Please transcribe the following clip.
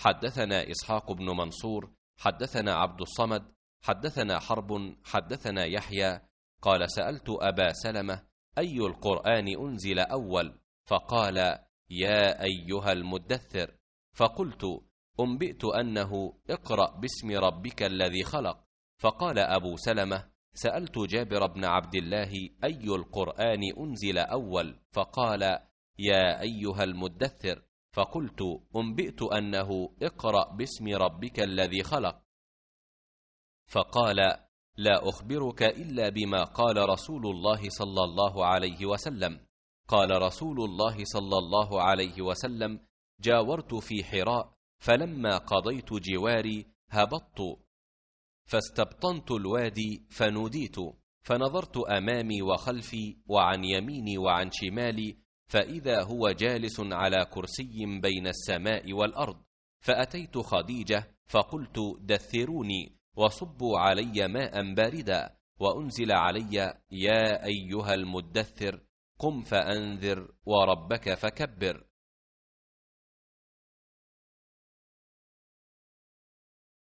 حدثنا إسحاق بن منصور حدثنا عبد الصمد حدثنا حرب حدثنا يحيى قال سألت أبا سلمة أي القرآن أنزل أول فقال يا أيها المدثر فقلت أنبئت أنه اقرأ باسم ربك الذي خلق فقال أبو سلمة سألت جابر بن عبد الله أي القرآن أنزل أول فقال يا أيها المدثر فقلت أنبئت أنه اقرأ باسم ربك الذي خلق فقال لا أخبرك إلا بما قال رسول الله صلى الله عليه وسلم قال رسول الله صلى الله عليه وسلم جاورت في حراء فلما قضيت جواري هبطت فاستبطنت الوادي فنوديت فنظرت امامي وخلفي وعن يميني وعن شمالي فإذا هو جالس على كرسي بين السماء والأرض فأتيت خديجة فقلت دثروني وصبوا علي ماء باردا وأنزل علي يا أيها المدثر قم فأنذر وربك فكبر